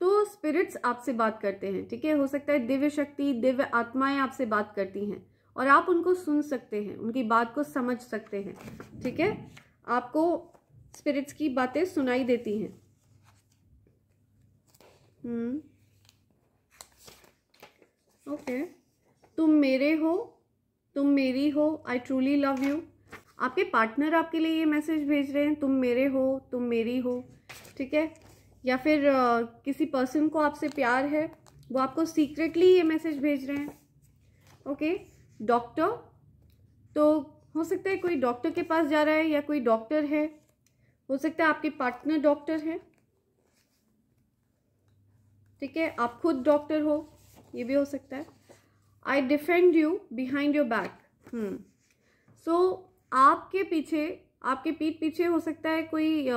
तो स्पिरिट्स आपसे बात करते हैं ठीक है हो सकता है दिव्य शक्ति दिव्य आत्माएं आपसे बात करती हैं और आप उनको सुन सकते हैं उनकी बात को समझ सकते हैं ठीक है आपको स्पिरिट्स की बातें सुनाई देती हैं हम्म hmm. ओके तुम मेरे हो तुम मेरी हो आई ट्रूली लव यू आपके पार्टनर आपके लिए ये मैसेज भेज रहे हैं तुम मेरे हो तुम मेरी हो ठीक है या फिर आ, किसी पर्सन को आपसे प्यार है वो आपको सीक्रेटली ये मैसेज भेज रहे हैं ओके डॉक्टर तो हो सकता है कोई डॉक्टर के पास जा रहा है या कोई डॉक्टर है हो सकता है आपके पार्टनर डॉक्टर है ठीक है आप खुद डॉक्टर हो ये भी हो सकता है I defend you behind your back so आपके पीछे आपके पीठ पीछे हो सकता है कोई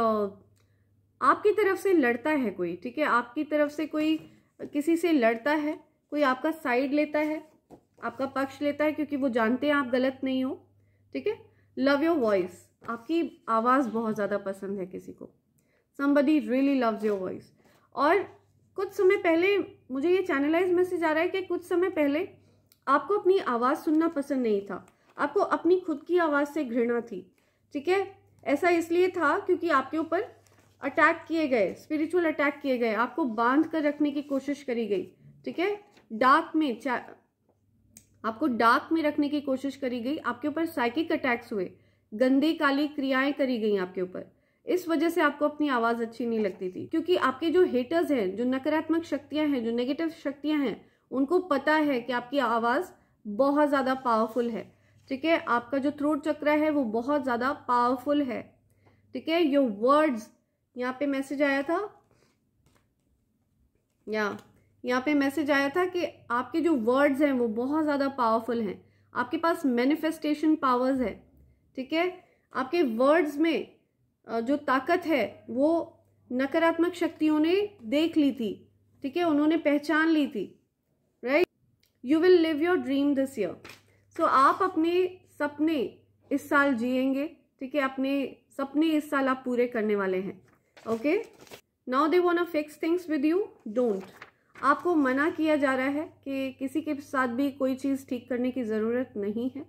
आपकी तरफ से लड़ता है कोई ठीक है आपकी तरफ से कोई किसी से लड़ता है कोई आपका साइड लेता है आपका पक्ष लेता है क्योंकि वो जानते हैं आप गलत नहीं हो ठीक है लव योर वॉइस आपकी आवाज़ बहुत ज़्यादा पसंद है किसी को somebody really loves your voice और कुछ समय पहले मुझे ये चैनलाइज मैसेज आ रहा है कि कुछ समय पहले आपको अपनी आवाज़ सुनना पसंद नहीं था आपको अपनी खुद की आवाज़ से घृणा थी ठीक है ऐसा इसलिए था क्योंकि आपके ऊपर अटैक किए गए स्पिरिचुअल अटैक किए गए आपको बांध कर रखने की कोशिश करी गई ठीक है डार्क में आपको डार्क में रखने की कोशिश करी गई आपके ऊपर साइकिक अटैक्स हुए गंदे काली क्रियाएं करी गई आपके ऊपर इस वजह से आपको अपनी आवाज़ अच्छी नहीं लगती थी क्योंकि आपके जो हेटर्स हैं जो नकारात्मक शक्तियां हैं जो नेगेटिव शक्तियां हैं उनको पता है कि आपकी आवाज़ बहुत ज़्यादा पावरफुल है ठीक है आपका जो थ्रोट चक्र है वो बहुत ज़्यादा पावरफुल है ठीक है योर वर्ड्स यहाँ पे मैसेज आया था या यहाँ पे मैसेज आया था कि आपके जो वर्ड्स हैं वो बहुत ज़्यादा पावरफुल हैं आपके पास मैनिफेस्टेशन पावर्स है ठीक है आपके वर्ड्स में जो ताकत है वो नकारात्मक शक्तियों ने देख ली थी ठीक है उन्होंने पहचान ली थी you will live your dream this year so आप अपने सपने इस साल जियेंगे ठीक है अपने सपने इस साल आप पूरे करने वाले हैं okay now they want fix things with you don't आपको मना किया जा रहा है कि किसी के साथ भी कोई चीज़ ठीक करने की ज़रूरत नहीं है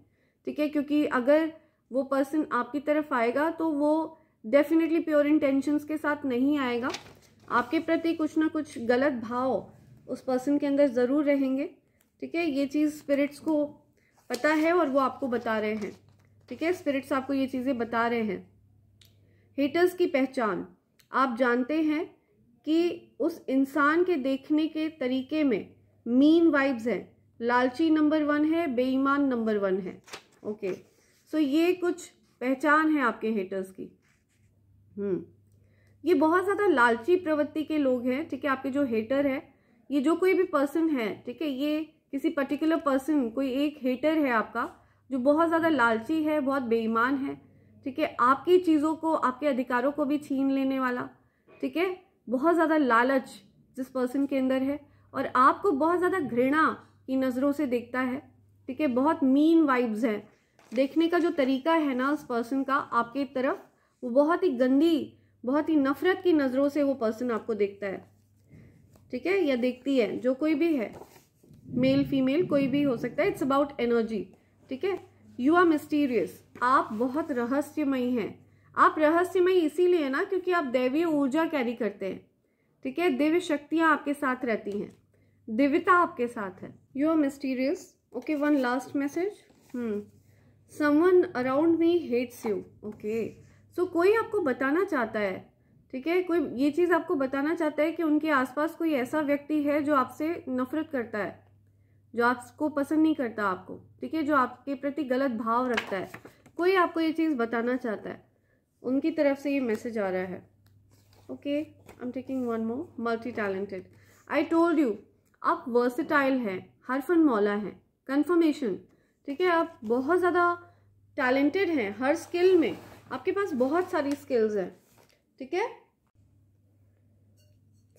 ठीक है क्योंकि अगर वो पर्सन आपकी तरफ आएगा तो वो डेफिनेटली प्योर इंटेंशंस के साथ नहीं आएगा आपके प्रति कुछ ना कुछ गलत भाव उस पर्सन के अंदर ज़रूर रहेंगे ठीक है ये चीज़ स्पिरिट्स को पता है और वो आपको बता रहे हैं ठीक है स्पिरिट्स आपको ये चीज़ें बता रहे हैं हेटर्स की पहचान आप जानते हैं कि उस इंसान के देखने के तरीके में मीन वाइब्स हैं लालची नंबर वन है बेईमान नंबर वन है ओके सो so ये कुछ पहचान है आपके हेटर्स की हम्म ये बहुत ज़्यादा लालची प्रवृत्ति के लोग हैं ठीक है आपके जो हेटर है ये जो कोई भी पर्सन है ठीक है ये किसी पर्टिकुलर पर्सन कोई एक हेटर है आपका जो बहुत ज़्यादा लालची है बहुत बेईमान है ठीक है आपकी चीज़ों को आपके अधिकारों को भी छीन लेने वाला ठीक है बहुत ज़्यादा लालच जिस पर्सन के अंदर है और आपको बहुत ज़्यादा घृणा की नज़रों से देखता है ठीक है बहुत मीन वाइब्स है देखने का जो तरीका है ना उस पर्सन का आपके तरफ वो बहुत ही गंदी बहुत ही नफरत की नज़रों से वो पर्सन आपको देखता है ठीक है या देखती है जो कोई भी है मेल फीमेल कोई भी हो सकता है इट्स अबाउट एनर्जी ठीक है यू आर मिस्टीरियस आप बहुत रहस्यमयी हैं आप रहस्यमयी इसीलिए ना क्योंकि आप दैवीय ऊर्जा कैरी करते हैं ठीक है दिव्य शक्तियाँ आपके साथ रहती हैं दिव्यता आपके साथ है you are mysterious okay one last message someone around me hates you okay so कोई आपको बताना चाहता है ठीक है कोई ये चीज़ आपको बताना चाहता है कि उनके आसपास कोई ऐसा व्यक्ति है जो आपसे नफरत करता है जो आपको पसंद नहीं करता आपको ठीक है जो आपके प्रति गलत भाव रखता है कोई आपको ये चीज़ बताना चाहता है उनकी तरफ से ये मैसेज आ रहा है okay I am taking one more multi talented I told you आप वर्सिटाइल हैं हर फन मौला हैं कन्फर्मेशन ठीक है आप बहुत ज़्यादा टैलेंटेड हैं हर स्किल में आपके पास बहुत सारी स्किल्स हैं ठीक है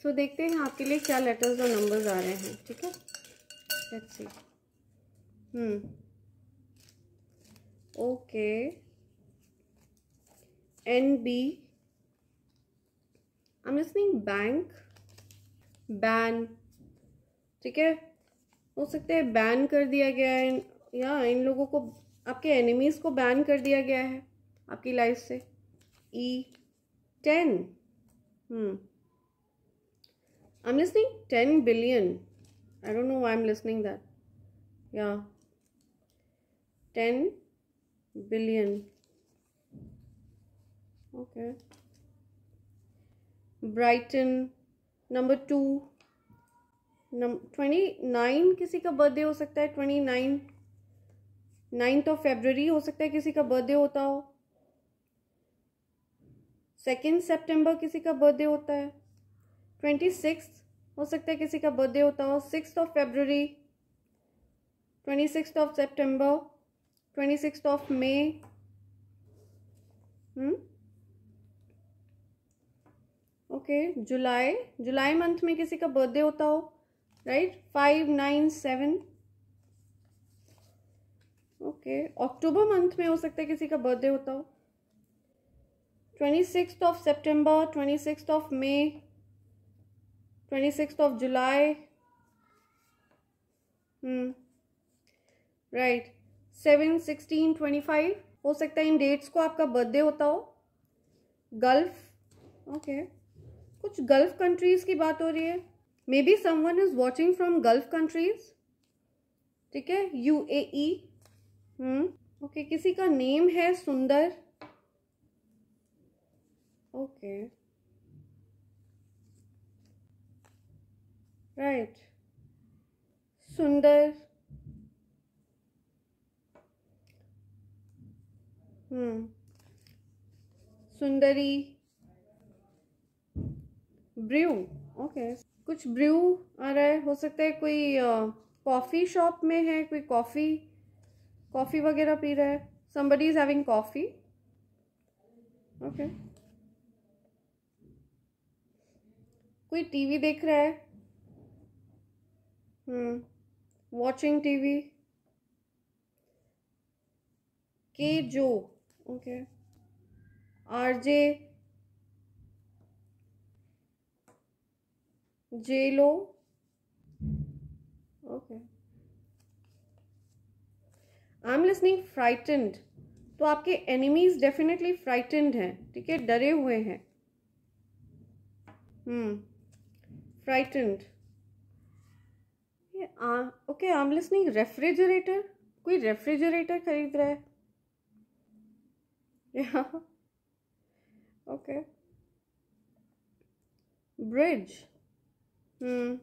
सो so, देखते हैं आपके लिए क्या लेटर्स और नंबर्स आ रहे हैं ठीक है let's see hmm okay nb i'm listening bank बैन ठीक है हो सकता है बैन कर दिया गया है या इन लोगों को आपके एनिमीज़ को बैन कर दिया गया है आपकी लाइफ से E ten I am listening ten billion I don't know why I'm listening that. Yeah. 10 billion. Okay. Brighton. Number two. नम ट्वेंटी नाइन किसी का बर्थडे हो सकता है twenty nine ninth of February हो सकता है किसी का बर्थडे होता हो सेकेंड सितंबर किसी का बर्थडे होता है ट्वेंटी सिक्स हो सकता है किसी का बर्थडे होता हो six of February twenty six of September twenty six of May hmm? Okay जुलाई जुलाई मंथ में किसी का बर्थडे होता हो right five nine seven okay अक्टूबर मंथ में हो सकता है किसी का बर्थडे होता हो twenty six of September twenty six of May twenty six of July right seven sixteen twenty five हो सकता है इन डेट्स को आपका बर्थडे होता हो गल्फ ओके okay. कुछ गल्फ कंट्रीज़ की बात हो रही है maybe someone is watching from Gulf countries ठीक है यू ए ई ओके किसी का नेम है सुंदर ओके okay. राइट सुंदर हम्म सुंदरी ब्रू ओके कुछ ब्रू आ रहा है हो सकता है कोई कॉफ़ी शॉप में है कोई कॉफ़ी कॉफ़ी वगैरह पी रहा है somebody is having coffee okay कोई टीवी देख रहा है वॉचिंग हम्म, टीवी के हम्म। जो okay RJ jello okay I am listening frightened तो आपके एनिमीज डेफिनेटली फ्राइटेंड हैं ठीक है डरे हुए हैं हम्म फ्राइटेंड ओके आमलेस नहीं रेफ्रिजरेटर कोई रेफ्रिजरेटर खरीद रहा है ओके ब्रिज हम्म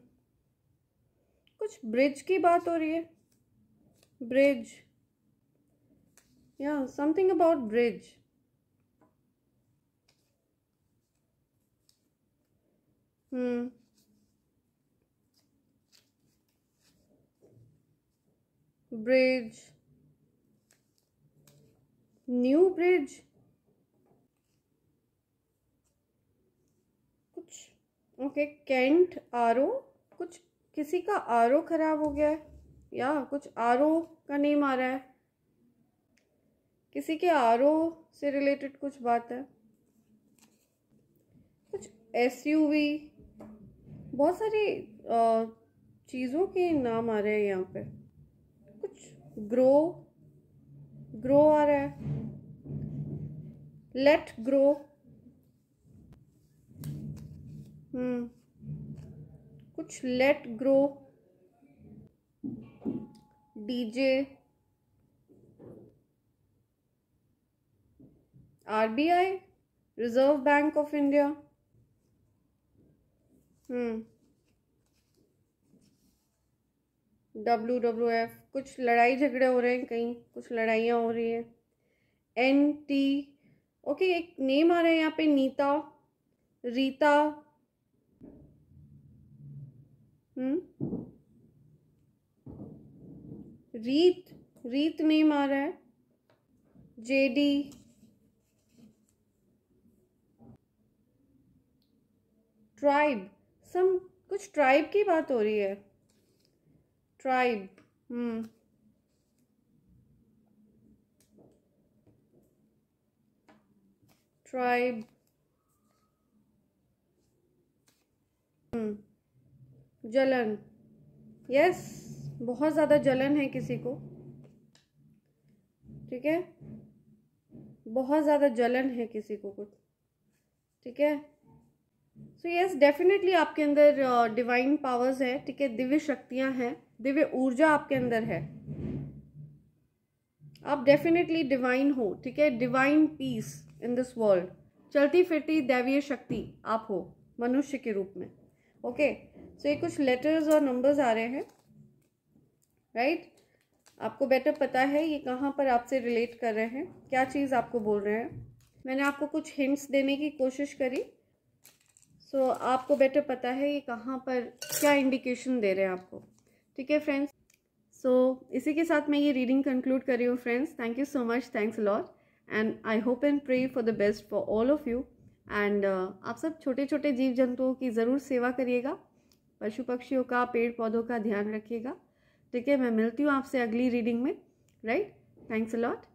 कुछ ब्रिज की बात हो रही है ब्रिज या something about bridge hmm bridge new bridge कुछ ओके कैंट ओ कुछ किसी का ओ खराब हो गया है या कुछ ओ का नेम आ रहा है किसी के ओ से रिलेटेड कुछ बात है कुछ एस बहुत सारी चीज़ों के नाम आ रहे हैं यहाँ पे ग्रो ग्रो आ रहा है लेट ग्रो हम्म कुछ let grow DJ RBI Reserve Bank of India hmm W W F कुछ लड़ाई झगड़े हो रहे हैं कहीं कुछ लड़ाइयाँ हो रही हैं एन टी ओके एक नेम आ रहा है यहाँ पे नीता रीता हम्म रीत रीत नेम आ रहा है जे डी ट्राइब सम कुछ ट्राइब की बात हो रही है ट्राइब ट्राइब hmm. hmm. जलन यस बहुत ज़्यादा जलन है किसी को ठीक है बहुत ज़्यादा जलन है किसी को कुछ ठीक है सो यस डेफिनेटली आपके अंदर डिवाइन पावर्स है ठीक है दिव्य शक्तियां हैं दिव्य ऊर्जा आपके अंदर है आप डेफिनेटली डिवाइन हो ठीक है divine peace in this world चलती फिरती दैवीय शक्ति आप हो मनुष्य के रूप में ओके सो ये कुछ लेटर्स और नंबर्स आ रहे हैं राइट right? आपको बेटर पता है ये कहाँ पर आपसे रिलेट कर रहे हैं क्या चीज़ आपको बोल रहे हैं मैंने आपको कुछ हिंट्स देने की कोशिश करी सो so, आपको बेटर पता है कि कहाँ पर क्या इंडिकेशन दे रहे हैं आपको ठीक है फ्रेंड्स सो so, इसी के साथ मैं ये रीडिंग कंक्लूड कर रही हूँ friends thank you so much thanks lot and I hope and pray for the best for all of you and आप सब छोटे छोटे जीव जंतुओं की ज़रूर सेवा करिएगा पशु पक्षियों का पेड़ पौधों का ध्यान रखिएगा ठीक है मैं मिलती हूँ आपसे अगली रीडिंग में राइट थैंक्स लॉट